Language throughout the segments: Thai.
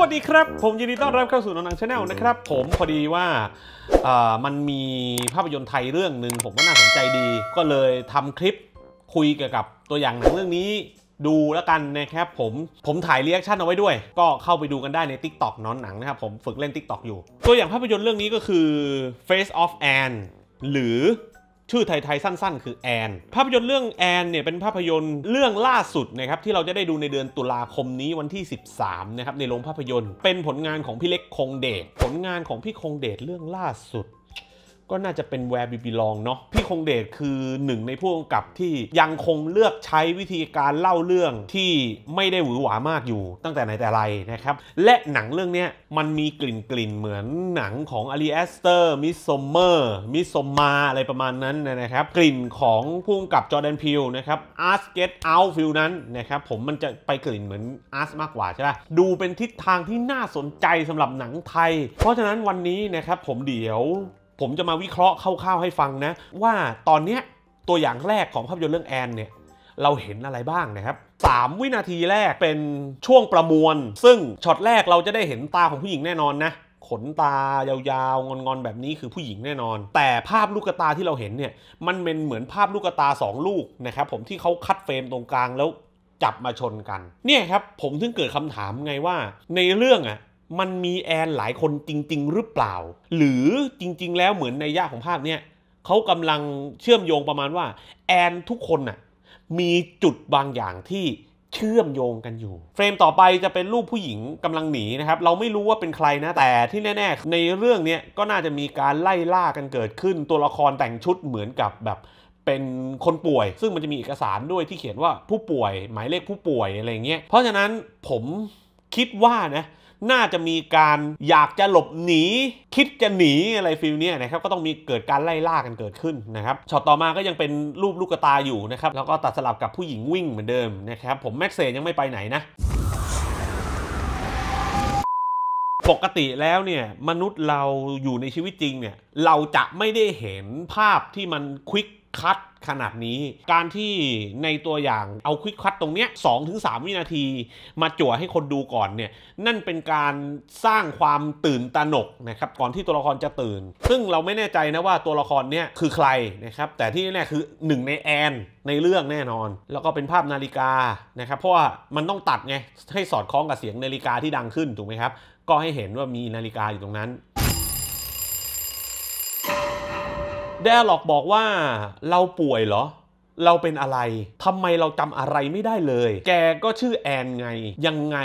วัสดีครับ ผมยินดีต้อนรับเข้าสู่นนังชาแนลนะครับผมพอดีว่ามันมีภาพยนตร์ไทยเรื่องหนึ่งผมก็น่าสนใจดี ก็เลยทำคลิปคุยเกี่ยวกับตัวอย่างหนังเรื่องนี้ดูแล้วกันนะครับผมผมถ่ายเรีแอคชั่นเอาไว้ด้วยก็เข้าไปดูกันได้ใน t ิ k t o อกนอนหนังนะครับผมฝึกเล่น t ิ k t o อกอยู่ตัวอย่างภาพยนตร์เรื่องนี้ก็คือ Face of Anne หรือชื่อไทยๆสั้นๆ คือแอน ภาพยนตร์เรื่องแอนเนี่ยเป็นภาพยนตร์เรื่องล่าสุดนะครับที่เราจะได้ดูในเดือนตุลาคมนี้วันที่ 13นะครับในโรงภาพยนตร์ เป็นผลงานของพี่เล็กคงเดชผลงานของพี่คงเดชเรื่องล่าสุดก็น่าจะเป็นแวร์บิบิลองเนาะพี่คงเดชคือหนึ่งในผู้กำกับที่ยังคงเลือกใช้วิธีการเล่าเรื่องที่ไม่ได้หวือหวามากอยู่ตั้งแต่ไหน แต่ไรนะครับ และหนังเรื่องนี้มันมีกลิ่นกลิ่นเหมือนหนังของอารีแอสเตอร์มิสซอมเมอร์มิสซอมมาอะไรประมาณนั้นนะครับ กลิ่นของผู้กำกับจอแดนพิวนะครับอาร์สเกตเอาฟิลนั้นนะครับ ผมมันจะไปกลิ่นเหมือนอาร์สมากกว่าใช่ป่ะดูเป็นทิศทางที่น่าสนใจสำหรับหนังไทย เพราะฉะนั้นวันนี้นะครับผมเดี๋ยวผมจะมาวิเคราะห์คร่าวๆให้ฟังนะ ว่าตอนนี้ตัวอย่างแรกของภาพยนตร์เรื่องแอนเนี่ยเราเห็นอะไรบ้างนะครับ 3 วินาทีแรกเป็นช่วงประมวล ซึ่งช็อตแรกเราจะได้เห็นตาของผู้หญิงแน่นอนนะ ขนตายาวๆงอนๆแบบนี้คือผู้หญิงแน่นอน แต่ภาพลูกตาที่เราเห็นเนี่ยมันเป็นเหมือนภาพลูกตา 2 ลูกนะครับผมที่เขาคัดเฟรมตรงกลางแล้วจับมาชนกันเนี่ยครับผมถึงเกิดคำถามไงว่า ในเรื่องอะมันมีแอนหลายคนจริงๆ หรือเปล่า หรือจริง ๆ แล้วเหมือนในยาาของภาพเนี่ยเขากำลังเชื่อมโยงประมาณว่า แอนทุกคนน่ะมีจุดบางอย่างที่เชื่อมโยงกันอยู่ เฟรมต่อไปจะเป็นรูปผู้หญิงกำลังหนีนะครับ เราไม่รู้ว่าเป็นใครนะ แต่ที่แน่ ๆ ในเรื่องนี้ก็น่าจะมีการไล่ล่ากันเกิดขึ้น ตัวละครแต่งชุดเหมือนกับแบบเป็นคนป่วย ซึ่งมันจะมีเอกสารด้วยที่เขียนว่าผู้ป่วย หมายเลขผู้ป่วยอะไรเงี้ยเพราะฉะนั้นผมคิดว่านะน่าจะมีการอยากจะหลบหนีคิดจะหนีอะไรฟิลเนี้ยนะครับ ก็ต้องมีเกิดการไล่ล่ากันเกิดขึ้นนะครับช็อตต่อมาก็ยังเป็นรูปลูกตาอยู่นะครับแล้วก็ตัดสลับกับผู้หญิงวิ่งเหมือนเดิมนะครับ ผมแม็กเซยังไม่ไปไหนนะปกติแล้วเนี่ยมนุษย์เราอยู่ในชีวิตจริงเนี่ยเราจะไม่ได้เห็นภาพที่มันควิกคัดขนาดนี้การที่ในตัวอย่างเอาควิกคัดตรงเนี้ยสองถึงสามวินาที มาจั่วให้คนดูก่อนเนี่ยนั่นเป็นการสร้างความตื่นตระหนกนะครับก่อนที่ตัวละครจะตื่น ซึ่งเราไม่แน่ใจนะว่าตัวละครเนี่ยคือใครนะครับแต่ที่แน่คือหนึ่งในแอนในเรื่องแน่นอน แล้วก็เป็นภาพนาฬิกานะครับเพราะว่ามันต้องตัดไงให้สอดคล้องกับเสียงนาฬิกาที่ดังขึ้นถูกไหมครับ ก็ให้เห็นว่ามีนาฬิกาอยู่ตรงนั้นแดหลอกบอกว่าเราป่วยเหรอ เราเป็นอะไรทำไมเราจำอะไรไม่ได้เลย แกก็ชื่อแอนไง ยังไง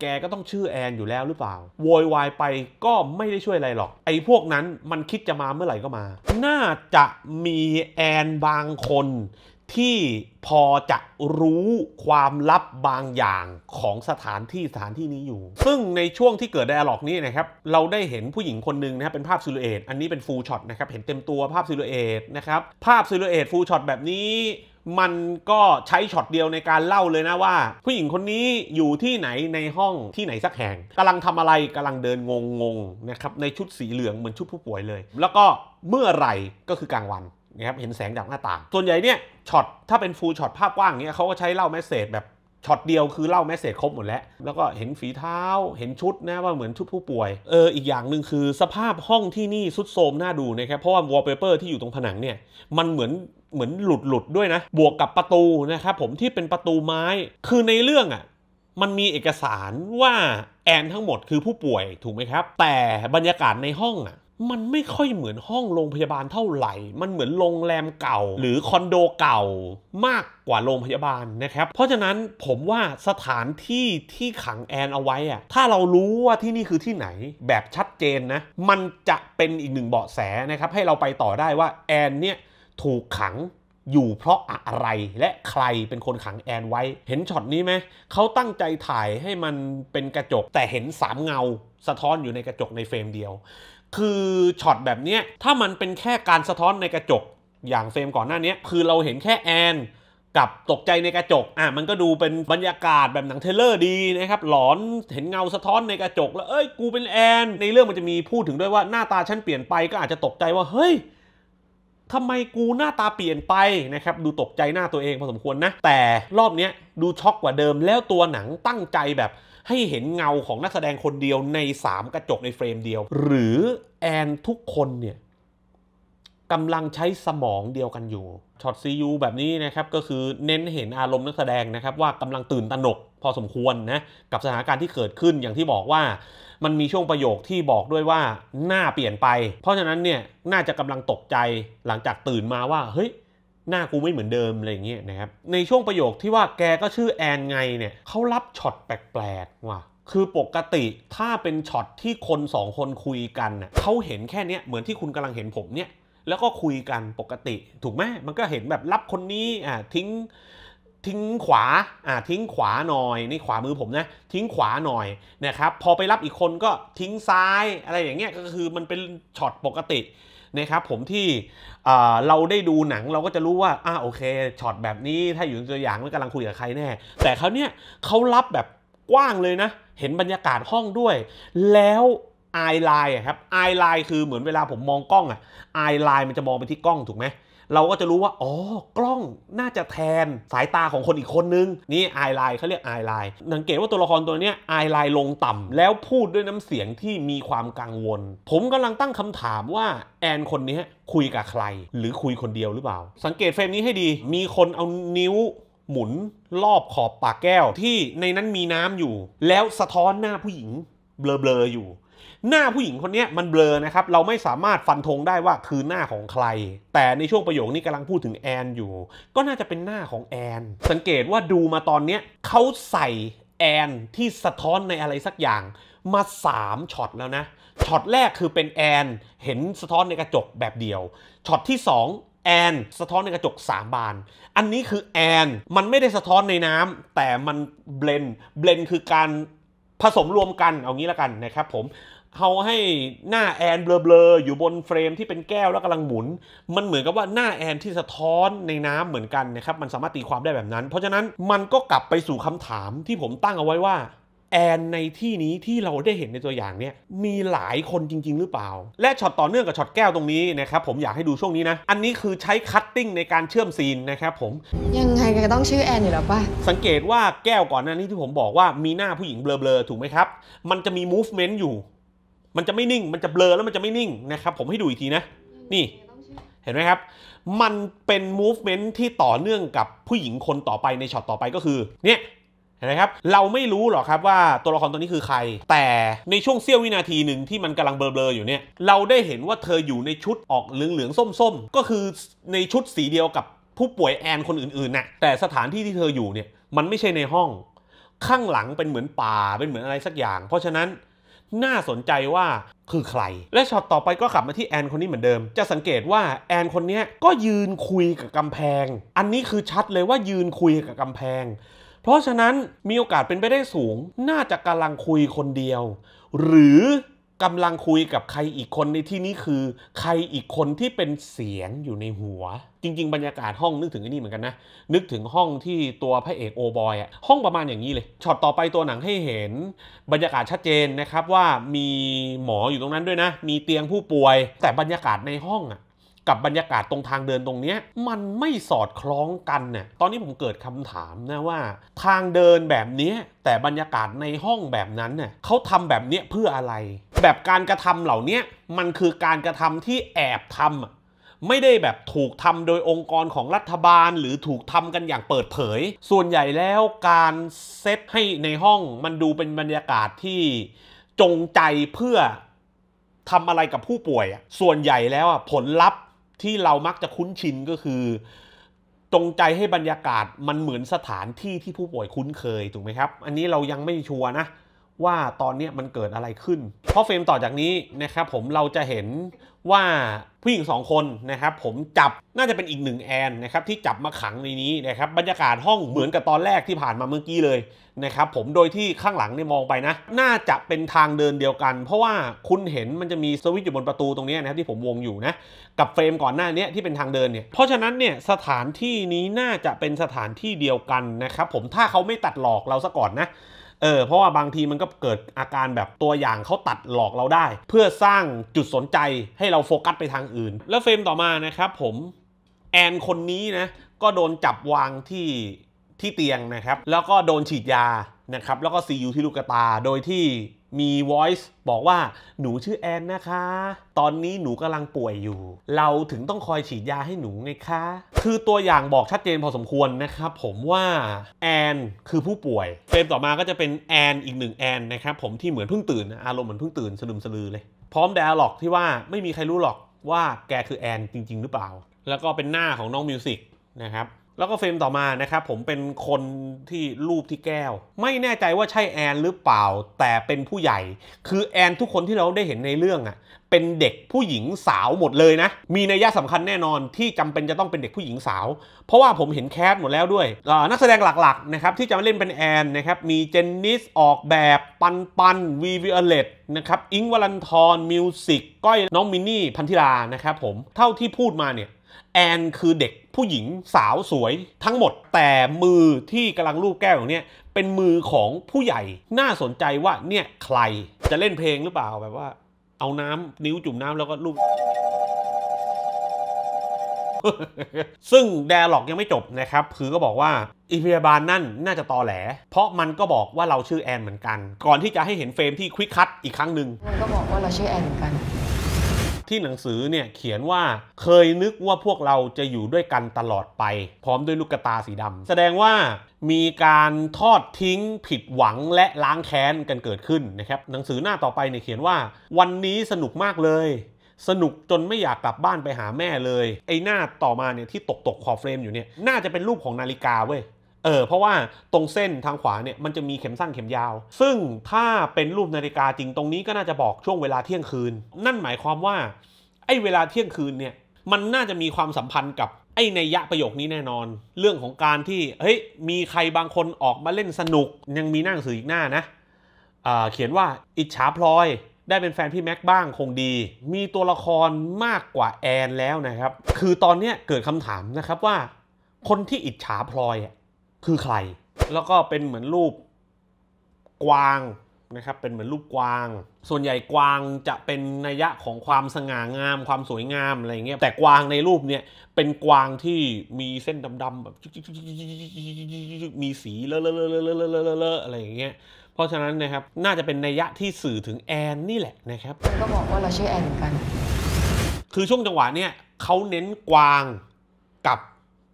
แกก็ต้องชื่อแอนอยู่แล้วหรือเปล่าโวยวายไปก็ไม่ได้ช่วยอะไรหรอก ไอ้พวกนั้นมันคิดจะมาเมื่อไหร่ก็มา น่าจะมีแอนบางคนที่พอจะรู้ความลับบางอย่างของสถานที่สถานที่นี้อยู่ ซึ่งในช่วงที่เกิดไดอะล็อกนี้นะครับ เราได้เห็นผู้หญิงคนหนึ่งนะครับเป็นภาพซิลูเอตอันนี้เป็นฟูลช็อตนะครับเห็นเต็มตัวภาพซิลูเอตนะครับภาพซิลูเอตฟูลช็อตแบบนี้ มันก็ใช้ช็อตเดียวในการเล่าเลยนะว่า ผู้หญิงคนนี้อยู่ที่ไหนในห้องที่ไหนสักแห่งกำลังทำอะไรกำลังเดินงงๆนะครับในชุดสีเหลืองเหมือนชุดผู้ป่วยเลย แล้วก็เมื่อไหร่ก็คือกลางวันนะครับเห็นแสงจากหน้าต่าง ส่วนใหญ่เนี่ยช็อตถ้าเป็นฟูลช็อตภาพกว้างเนี่ยเขาก็ใช้เล่าแมสเซจแบบช็อตเดียวคือเล่าแมสเซจครบหมดแล้วแล้วก็เห็นฝีเท้าเห็นชุดนะว่าเหมือนชุดผู้ป่วยเอออีกอย่างหนึ่งคือสภาพห้องที่นี่สุดโทมน่าดูนะครับเพราะว่าวอลเปเปอร์ที่อยู่ตรงผนังเนี่ยมันเหมือนเหมือนหลุดหลุดด้วยนะ บวกกับประตูนะครับผมที่เป็นประตูไม้คือในเรื่องอะ่ะมันมีเอกสารว่าแอนทั้งหมดคือผู้ป่วยถูกไหมครับ แต่บรรยากาศในห้องอ่ะมันไม่ค่อยเหมือนห้องโรงพยาบาลเท่าไหร่ มันเหมือนโรงแรมเก่า หรือคอนโดเก่ามากกว่าโรงพยาบาลนะครับ เพราะฉะนั้นผมว่าสถานที่ที่ขังแอนเอาไว้อะถ้าเรารู้ว่าที่นี่คือที่ไหนแบบชัดเจนนะ มันจะเป็นอีกหนึ่งเบาะแสนะครับ ให้เราไปต่อได้ว่า แอนเนี่ยถูกขังอยู่เพราะอะไรและใครเป็นคนขังแอนไว้ เห็นช็อตนี้ไหมเขาตั้งใจถ่ายให้มันเป็นกระจกแต่เห็นสามเงาสะท้อนอยู่ในกระจกในเฟรมเดียวคือช็อตแบบนี้ถ้ามันเป็นแค่การสะท้อนในกระจก อย่างเฟรมก่อนหน้านี้คือเราเห็นแค่แอน กับตกใจในกระจกอ่ะมันก็ดูเป็นบรรยากาศแบบหนังเทเลอร์ดีนะครับ หลอนเห็นเงาสะท้อนในกระจกแล้วเอ้ยกูเป็นแอน ในเรื่องมันจะมีพูดถึงด้วยว่าหน้าตาฉันเปลี่ยนไปก็อาจจะตกใจว่าเฮ้ยทำไมกูหน้าตาเปลี่ยนไปนะครับดูตกใจหน้าตัวเองพอสมควรนะแต่รอบนี้ดูช็อกกว่าเดิมแล้วตัวหนังตั้งใจแบบให้เห็นเงาของนักแสดงคนเดียวใน 3 กระจกในเฟรมเดียว หรือแอนทุกคนเนี่ยกำลังใช้สมองเดียวกันอยู่ช็อตซีูแบบนี้นะครับก็คือเน้นเห็นอารมณ์นักแสดงนะครับ ว่ากำลังตื่นตระหนกพอสมควรนะ กับสถานการณ์ที่เกิดขึ้นอย่างที่บอกว่ามันมีช่วงประโยคที่บอกด้วยว่าหน้าเปลี่ยนไป เพราะฉะนั้นเนี่ยน่าจะกำลังตกใจหลังจากตื่นมาว่าเฮ้ยหน้ากูไม่เหมือนเดิมอะไรเงี้ยนะครับ ในช่วงประโยคที่ว่าแกก็ชื่อแอนไงเนี่ย เขารับช็อตแปลกๆว่ะ คือปกติถ้าเป็นช็อตที่คนสองคนคุยกันเน่ยเขาเห็นแค่เนี้ยเหมือนที่คุณกำลังเห็นผมเนี่ย แล้วก็คุยกันปกติ ถูกไหมมันก็เห็นแบบรับคนนี้อ่าทิ้งทิ้งขวาอ่าทิ้งขวาหน่อยนี่ขวามือผมนะทิ้งขวาหน่อยนะครับพอไปรับอีกคนก็ทิ้งซ้ายอะไรอย่างเงี้ยก็คือมันเป็นช็อตปกตินะครับผมที่เราได้ดูหนังเราก็จะรู้ว่าอ่าโอเคช็อตแบบนี้ถ้าอยู่ตัวอย่างมันกำลังคุยกับใครแน่ แต่เขาเนี่ยเขารับแบบกว้างเลยนะ เห็นบรรยากาศห้องด้วย แล้วไอไลน์ครับไอไลน์คือเหมือนเวลาผมมองกล้องอะไอไลน์มันจะมองไปที่กล้องถูกไหมเราก็จะรู้ว่า อ๋อ กล้องน่าจะแทนสายตาของคนอีกคนนึง นี่ไอไลน์เขาเรียกไอไลน์สังเกตว่าตัวละครตัวนี้ไอไลน์ลงต่ำแล้วพูดด้วยน้ำเสียงที่มีความกังวล ผมกำลังตั้งคำถามว่าแอนคนนี้คุยกับใคร หรือคุยคนเดียวหรือเปล่า สังเกตเฟรมนี้ให้ดี มีคนเอานิ้วหมุน รอบขอบปากแก้วที่ในนั้นมีน้ำอยู่ แล้วสะท้อนหน้าผู้หญิงเบลอๆอยู่หน้าผู้หญิงคนนี้มันเบลอนะครับ เราไม่สามารถฟันธงได้ว่าคือหน้าของใคร แต่ในช่วงประโยคนี้กำลังพูดถึงแอนอยู่ ก็น่าจะเป็นหน้าของแอน สังเกตว่าดูมาตอนนี้เขาใส่แอนที่สะท้อนในอะไรสักอย่างมา 3ช็อตแล้วนะช็อตแรกคือเป็นแอนเห็นสะท้อนในกระจกแบบเดียวช็อตที่2แอนสะท้อนในกระจก 3 บาน อันนี้คือแอนมันไม่ได้สะท้อนในน้ำ แต่มันเบลนเบลนคือการผสมรวมกันเอางี้ละกันนะครับผมเขาให้หน้าแอนเบลอๆอยู่บนเฟรมที่เป็นแก้วแล้วกำลังหมุน มันเหมือนกับว่าหน้าแอนที่สะท้อนในน้ำเหมือนกันนะครับ มันสามารถตีความได้แบบนั้น เพราะฉะนั้น มันก็กลับไปสู่คำถามที่ผมตั้งเอาไว้ว่า แอนในที่นี้ที่เราได้เห็นในตัวอย่างเนี่ยมีหลายคนจริง ๆ หรือเปล่า และช็อตต่อเนื่องกับช็อตแก้วตรงนี้นะครับผมอยากให้ดูช่วงนี้นะ อันนี้คือใช้คัตติ้งในการเชื่อมซีนนะครับผม ยังไงก็ต้องชื่อแอนอยู่แล้วป่ะสังเกตว่าแก้วก่อนหน้านี้ที่ผมบอกว่ามีหน้าผู้หญิงเบลอๆถูกไหมครับ มันจะมีมูฟเมนต์อยู่มันจะไม่นิ่ง มันจะเบลอ แล้วมันจะไม่นิ่ง นะครับ ผมให้ดูอีกทีนะ นี่ เห็นไหมครับ มันเป็น movement ที่ต่อเนื่องกับผู้หญิงคนต่อไปในช็อตต่อไปก็คือ เนี่ย เห็นไหมครับ เราไม่รู้หรอกครับว่าตัวละครตัวนี้คือใคร แต่ในช่วงเสี้ยววินาทีหนึ่งที่มันกำลังเบลอๆอยู่เนี่ย เราได้เห็นว่าเธออยู่ในชุดออกเหลืองๆส้มๆ ก็คือในชุดสีเดียวกับผู้ป่วยแอนคนอื่นๆนะ่ะแต่สถานที่ที่เธออยู่เนี่ย มันไม่ใช่ในห้อง ข้างหลังเป็นเหมือนป่า เป็นเหมือนอะไรสักอย่าง เพราะฉะนั้นน่าสนใจว่าคือใคร และช็อตต่อไปก็ขับมาที่แอนคนนี้เหมือนเดิม จะสังเกตว่าแอนคนนี้ก็ยืนคุยกับกำแพง อันนี้คือชัดเลยว่ายืนคุยกับกำแพง เพราะฉะนั้นมีโอกาสเป็นไปได้สูง น่าจะกำลังคุยคนเดียว หรือกำลังคุยกับใครอีกคนในที่นี้คือ ใครอีกคนที่เป็นเสียงอยู่ในหัว จริงๆ บรรยากาศห้องนึกถึงไอ้นี่เหมือนกันนะนึกถึงห้องที่ตัวพระเอกโอบอยอะห้องประมาณอย่างนี้เลย ช็อตต่อไปตัวหนังให้เห็นบรรยากาศชัดเจนนะครับว่ามีหมออยู่ตรงนั้นด้วยนะ มีเตียงผู้ป่วยแต่บรรยากาศในห้องอะกับบรรยากาศตรงทางเดินตรงนี้ มันไม่สอดคล้องกันเนี่ยตอนนี้ผมเกิดคำถามนะว่าทางเดินแบบนี้แต่บรรยากาศในห้องแบบนั้นเนี่ยเขาทำแบบนี้เพื่ออะไร แบบการกระทำเหล่านี้มันคือการกระทำที่แอบทำไม่ได้แบบถูกทำโดยองค์กรของรัฐบาล หรือถูกทำกันอย่างเปิดเผย ส่วนใหญ่แล้วการเซตให้ในห้อง มันดูเป็นบรรยากาศที่จงใจเพื่อทำอะไรกับผู้ป่วยส่วนใหญ่แล้วผลลัพธ์ที่เรามักจะคุ้นชินก็คือ จงใจให้บรรยากาศมันเหมือนสถานที่ที่ผู้ป่วยคุ้นเคย ถูกไหมครับ อันนี้เรายังไม่ชัวร์นะ ว่าตอนนี้มันเกิดอะไรขึ้น เพราะเฟรมต่อจากนี้นะครับ ผมเราจะเห็นว่าผู้หญิงสองคนนะครับผมจับน่าจะเป็นอีกหนึ่งแอนนะครับที่จับมาขังในนี้นะครับบรรยากาศห้องเหมือนกับตอนแรกที่ผ่านมาเมื่อกี้เลยนะครับผมโดยที่ข้างหลังเนี่ยมองไปนะ น่าจะเป็นทางเดินเดียวกัน เพราะว่าคุณเห็นมันจะมีสวิตช์อยู่บนประตูตรงนี้นะครับที่ผมวงอยู่นะ กับเฟรมก่อนหน้านี้ที่เป็นทางเดินเนี่ยเพราะฉะนั้นเนี่ยสถานที่นี้น่าจะเป็นสถานที่เดียวกันนะครับผมถ้าเขาไม่ตัดหลอกเราซะก่อนนะเออเพราะว่าบางทีมันก็เกิดอาการแบบตัวอย่างเขาตัดหลอกเราได้ เพื่อสร้างจุดสนใจให้เราโฟกัสไปทางอื่น แล้วเฟรมต่อมานะครับ ผมแอนคนนี้นะก็โดนจับวางที่ที่เตียงนะครับ แล้วก็โดนฉีดยานะครับ แล้วก็ซีอูที่ลูกตาโดยที่มี voice บอกว่าหนูชื่อแอน นะคะ ตอนนี้หนูกำลังป่วยอยู่ เราถึงต้องคอยฉีดยาให้หนูไงคะ คือตัวอย่างบอกชัดเจนพอสมควรนะครับ ผมว่าแอนคือผู้ป่วย เฟรมต่อมาก็จะเป็นแอน อีกหนึ่งแอนนะครับ ผมที่เหมือนเพิ่งตื่นอารมณ์เหมือนเพิ่งตื่น สลืมสลือเลย พร้อมแดร์ล็อกที่ว่าไม่มีใครรู้หรอกว่าแกคือแอน จริง ๆ หรือเปล่า แล้วก็เป็นหน้าของน้องมิวสิกนะครับแล้วก็เฟรมต่อมานะครับผมเป็นคนที่รูปที่แก้ว ไม่แน่ใจว่าใช่แอน หรือเปล่าแต่เป็นผู้ใหญ่ คือแอนทุกคนที่เราได้เห็นในเรื่องอะ่ะเป็นเด็กผู้หญิงสาวหมดเลยนะมีนัยยะสำคัญแน่นอนที่จำเป็นจะต้องเป็นเด็กผู้หญิงสาว เพราะว่าผมเห็นแคสหมดแล้วด้วยนักแสดงหลักๆนะครับที่จะมาเล่นเป็นแอนนะครับมีเจนนิส ออกแบบปันปันวีวิเอเลตนะครับอิงวัลันทอนมิวสิกก้อยน้องมินนี่พันธิลานะครับผมเท่าที่พูดมาเนี่ยแอนคือเด็กผู้หญิงสาวสวย ทั้งหมดแต่มือที่กำลังรูปแก้วอย่างเนี้ย เป็นมือของผู้ใหญ่ น่าสนใจว่าเนี่ยใครจะเล่นเพลงหรือเปล่าแบบว่า เอาน้ำนิ้วจุ่มน้ำแล้วก็รูป ซึ่งแดร์ล็อกยังไม่จบนะครับ คือก็บอกว่าอีพยาบาลนั่นน่าจะตอแหล เพราะมันก็บอกว่าเราชื่อแอนเหมือนกัน ก่อนที่จะให้เห็นเฟรมที่ควิกคัตอีกครั้งหนึ่งมันก็บอกว่าเราชื่อแอนเหมือนกันที่หนังสือเนี่ยเขียนว่าเคยนึกว่าพวกเราจะอยู่ด้วยกันตลอดไป พร้อมด้วยลูกตาสีดำแสดงว่ามีการทอดทิ้ง ผิดหวังและล้างแค้นกันเกิดขึ้นนะครับ หนังสือหน้าต่อไปเนี่ยเขียนว่า วันนี้สนุกมากเลย สนุกจนไม่อยากกลับบ้านไปหาแม่เลย ไอ้หน้าต่อมาเนี่ย ที่ตกตกขอบเฟรมอยู่เนี่ยน่าจะเป็นรูปของนาฬิกาเว้ยเออเพราะว่าตรงเส้นทางขวาเนี่ยมันจะมีเข็มสั้นเข็มยาว ซึ่งถ้าเป็นรูปนาฬิกาจริงตรงนี้ก็น่าจะบอกช่วงเวลาเที่ยงคืน นั่นหมายความว่า ไอ้เวลาเที่ยงคืนเนี่ยมันน่าจะมีความสัมพันธ์กับไอ้ในยะประโยคนี้แน่นอน เรื่องของการที่เฮ้ยมีใครบางคนออกมาเล่นสนุก ยังมีหนังสืออีกหน้านะเขียนว่าอิจฉาพลอย ได้เป็นแฟนพี่แม็กบ้างคงดีมีตัวละครมากกว่าแอนแล้วนะครับคือตอนนี้เกิดคำถามนะครับว่า คนที่อิจฉาพลอยคือใคร แล้วก็เป็นเหมือนรูปกวางนะครับ เป็นเหมือนรูปกวาง ส่วนใหญ่กวางจะเป็นนัยยะของความสง่างาม ความสวยงามอะไรเงี้ย แต่กวางในรูปเนี่ยเป็นกวางที่มีเส้นดำๆแบบมีสีเลอะๆๆๆๆๆๆอะไรอย่างเงี้ย เพราะฉะนั้นนะครับน่าจะเป็นนัยยะที่สื่อถึงแอนนี่แหละนะครับ ก็บอกว่าเราชื่อแอนอนกัน คือช่วงจังหวะเนี่ยเขาเน้นกวาง กับ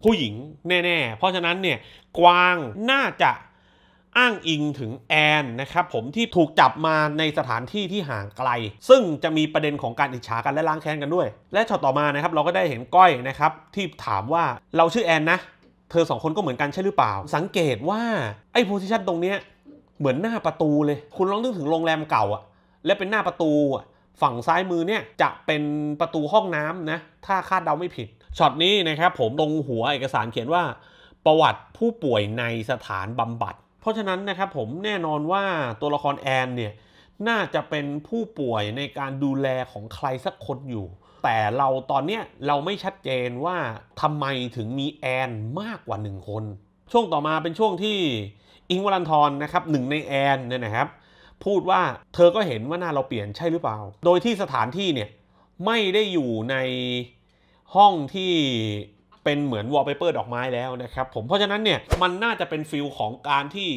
ผู้หญิงแน่ๆ เพราะฉะนั้นเนี่ยกวางน่าจะอ้างอิงถึงแอนนะครับ ผมที่ถูกจับมาในสถานที่ที่ห่างไกล ซึ่งจะมีประเด็นของการอิจฉากันและล้างแค้นกันด้วย และช็อตต่อมานะครับเราก็ได้เห็นก้อยนะครับที่ถามว่าเราชื่อแอนนะ เธอสองคนก็เหมือนกันใช่หรือเปล่า สังเกตว่า ไอ้โพสิชันตรงเนี้ยเหมือนหน้าประตูเลย คุณลองนึกถึงโรงแรมเก่าอะและเป็นหน้าประตูฝั่งซ้ายมือเนี่ยจะเป็นประตูห้องน้ำนะถ้าคาดเดาไม่ผิดช็อตนี้นะครับผมตรงหัวเอกสารเขียนว่า ประวัติผู้ป่วยในสถานบำบัด เพราะฉะนั้นนะครับผมแน่นอนว่าตัวละครแอนเนี่ยน่าจะเป็นผู้ป่วยในการดูแลของใครสักคนอยู่ แต่เราตอนเนี้ยเราไม่ชัดเจนว่าทำไมถึงมีแอนมากกว่าหนึ่งคนช่วงต่อมาเป็นช่วงที่อิงวัลันทรนะครับหนึ่งในแอนเนี่ยนะครับพูดว่าเธอก็เห็นว่าหน้าเราเปลี่ยนใช่หรือเปล่า โดยที่สถานที่เนี่ยไม่ได้อยู่ในห้องที่เป็นเหมือนวอลเปเปอร์ดอกไม้แล้วนะครับผมเพราะฉะนั้นเนี่ย มันน่าจะเป็นฟิลของการที่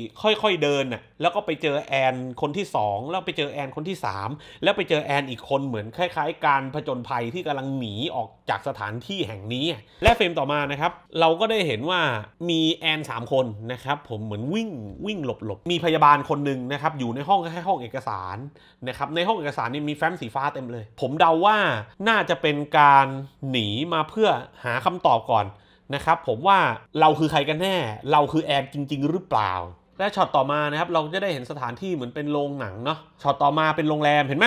ค่อยๆเดินน่ะแล้วก็ไปเจอแอนคนที่ 2 แล้วไปเจอแอนคนที่ 3 แล้วไปเจอแอนอีกคนเหมือนคล้าย ๆ การผจญภัยที่กำลังหนีออกจากสถานที่แห่งนี้ และเฟรมต่อมานะครับเราก็ได้เห็นว่ามีแอน 3 คนนะครับผมเหมือนวิ่งวิ่งหลบหลบมีพยาบาลคนหนึ่งนะครับอยู่ในห้องแค่ห้องเอกสารนะครับในห้องเอกสารนี่มีแฟ้มสีฟ้าเต็มเลย ผมเดาว่าน่าจะเป็นการหนีมาเพื่อหาคำตอบก่อนนะครับผมว่าเราคือใครกันแน่เราคือแอนจริง ๆ หรือเปล่า และช็อตต่อมานะครับเราจะได้เห็นสถานที่เหมือนเป็นโรงหนังเนาะช็อตต่อมาเป็นโรงแรมเห็นไหม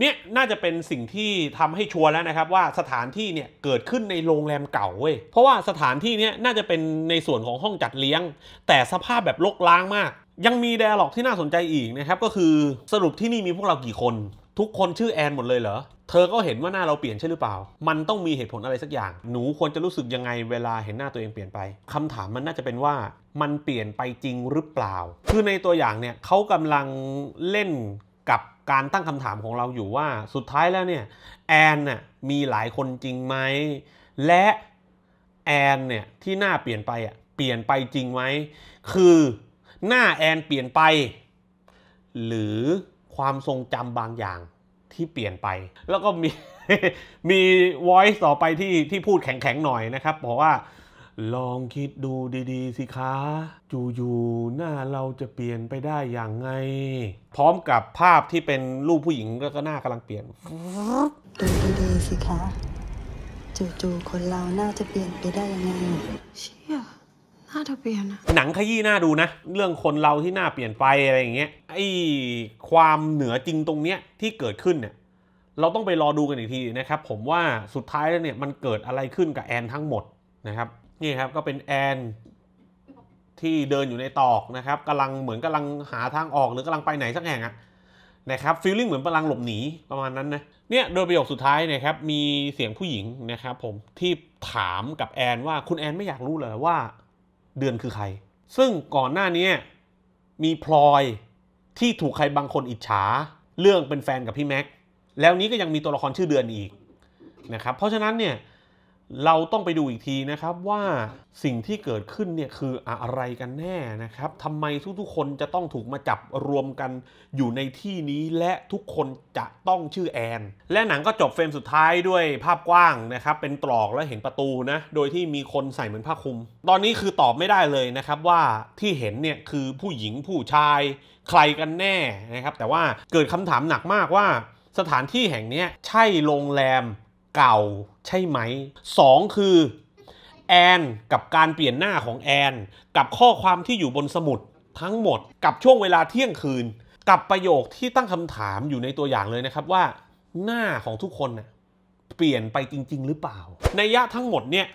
เนี่ยน่าจะเป็นสิ่งที่ทำให้ชัวร์แล้วนะครับ ว่าสถานที่เนี่ยเกิดขึ้นในโรงแรมเก่าเว้ยเพราะว่าสถานที่เนี่ยน่าจะเป็นในส่วนของห้องจัดเลี้ยง แต่สภาพแบบลกล้างมาก ยังมีแดร์ล็อกที่น่าสนใจอีกนะครับก็คือสรุปที่นี่มีพวกเรากี่คน ทุกคนชื่อแอนหมดเลยเหรอ เธอก็เห็นว่าหน้าเราเปลี่ยนใช่หรือเปล่า มันต้องมีเหตุผลอะไรสักอย่าง หนูควรจะรู้สึกยังไงเวลาเห็นหน้าตัวเองเปลี่ยนไป คำถามมันน่าจะเป็นว่ามันเปลี่ยนไปจริงหรือเปล่า คือในตัวอย่างเนี่ยเขากำลังเล่นกับการตั้งคำถามของเราอยู่ว่าสุดท้ายแล้วเนี่ย แอนน่ะมีหลายคนจริงไหมและแอนเนี่ย ที่หน้าเปลี่ยนไปอ่ะเปลี่ยนไปจริงไหมคือหน้าแอนเปลี่ยนไป หรือความทรงจำบางอย่างที่เปลี่ยนไป แล้วก็มีมี voice ต่อไปที่ที่พูดแข็งๆหน่อยนะครับบอกว่าลองคิดดูดี ๆ สิคะอยู่ๆหน้าเราจะเปลี่ยนไปได้อย่างไง พร้อมกับภาพที่เป็นรูปผู้หญิงแล้วก็หน้ากำลังเปลี่ยนดูดีๆสิคะ จู่ๆคนเราหน้าจะเปลี่ยนไปได้ยังไงเชี่ยหน้าจะเปลี่ยนอะหนังขยี้หน้าดูนะ เรื่องคนเราที่หน้าเปลี่ยนไปอะไรอย่างเงี้ยไอ้ ความเหนือจริงตรงเนี้ยที่เกิดขึ้นเนี่ย เราต้องไปรอดูกันอีกทีนะครับผมว่าสุดท้ายแล้วเนี่ยมันเกิดอะไรขึ้นกับแอน ทั้งหมดนะครับนี่ครับก็เป็นแอนที่เดินอยู่ในตอกนะครับกำลังเหมือนกำลังหาทางออกหรือกำลังไปไหนสักแห่งอะนะครับฟีลลิ่งเหมือนกำลังหลบหนีประมาณนั้นนะเนี่ยโดยประโยคสุดท้ายนะครับมีเสียงผู้หญิงนะครับผมที่ถามกับแอน ว่าคุณแอนไม่อยากรู้เลยว่าเดือนคือใคร ซึ่งก่อนหน้านี้มีพลอยที่ถูกใครบางคนอิจฉา เรื่องเป็นแฟนกับ พี่แม็กแล้วนี้ก็ยังมีตัวละครชื่อเดือนอีกนะครับเพราะฉะนั้นเนี่ยเราต้องไปดูอีกทีนะครับว่าสิ่งที่เกิดขึ้นเนี่ยคืออะไรกันแน่นะครับทำไมทุกๆคนจะต้องถูกมาจับรวมกันอยู่ในที่นี้และทุกคนจะต้องชื่อแอน และหนังก็จบเฟรมสุดท้ายด้วยภาพกว้างนะครับเป็นตรอกและเห็นประตูนะ โดยที่มีคนใส่เหมือนผ้าคลุม ตอนนี้คือตอบไม่ได้เลยนะครับว่าที่เห็นเนี่ยคือผู้หญิงผู้ชายใครกันแน่นะครับแต่ว่าเกิดคำถามหนักมากว่า สถานที่แห่งนี้ใช่โรงแรมเก่า ใช่ไหม 2 คือ แอน กับการเปลี่ยนหน้าของแอน กับข้อความที่อยู่บนสมุดทั้งหมดกับช่วงเวลาเที่ยงคืน กับประโยคที่ตั้งคำถามอยู่ในตัวอย่างเลยนะครับว่า หน้าของทุกคนนะเปลี่ยนไปจริง ๆ หรือเปล่าในยะทั้งหมดเนี่ย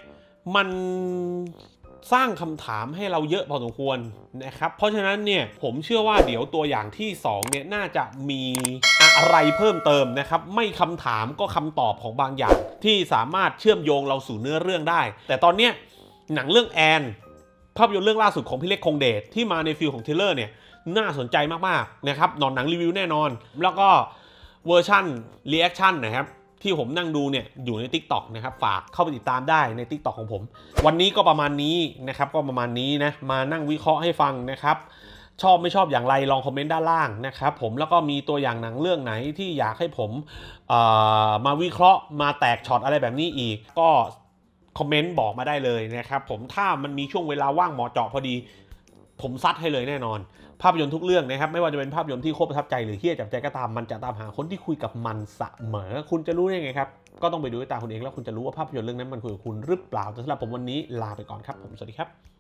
มันสร้างคำถามให้เราเยอะพอสมควรนะครับ เพราะฉะนั้น เนี่ยผมเชื่อว่าเดี๋ยวตัวอย่างที่ 2 เนี่ยน่าจะมีอะไรเพิ่มเติมนะครับ ไม่คำถามก็คำตอบของบางอย่างที่สามารถเชื่อมโยงเราสู่เนื้อเรื่องได้ แต่ตอนเนี้ยหนังเรื่องแอนภาพยนตร์เรื่องล่าสุดของพี่เล็กคงเดชที่มาในฟิลของเทเลอร์เนี่ยน่าสนใจมากๆนะครับนอนหนังรีวิวแน่นอนแล้วก็เวอร์ชันนรีแอคชั่นนะครับที่ผมนั่งดูเนี่ย อยู่ใน Tik t o อกนะครับ ฝากเข้าไปติดตามได้ใน Tik t o อกของผม วันนี้ก็ประมาณนี้ นะครับ ก็ประมาณนี้นะ มานั่งวิเคราะห์ให้ฟังนะครับ ชอบไม่ชอบอย่างไรลองคอมเมนต์ด้านล่างนะครับ ผมแล้วก็มีตัวอย่างหนังเรื่องไหนที่อยากให้ผมมาวิเคราะห์ มาแตกช็อตอะไรแบบนี้อีก ก็ คอมเมนต์บอกมาได้เลยนะครับผมถ้ามันมีช่วงเวลาว่างเหมาะเจาะพอดีผมซัดให้เลยแน่นอน ภาพยนตร์ทุกเรื่องนะครับ ไม่ว่าจะเป็นภาพยนตร์ที่โคตรประทับใจหรือเฮี้ยจับใจก็ตามมันจะตามหาคนที่คุยกับมันเสมอ คุณจะรู้ได้ไงครับก็ต้องไปดูด้วยตาคุณเองแล้วคุณจะรู้ว่าภาพยนตร์เรื่องนั้นมันคุยกับคุณหรือเปล่า แต่สำหรับผมวันนี้ลาไปก่อนครับ ผมสวัสดีครับ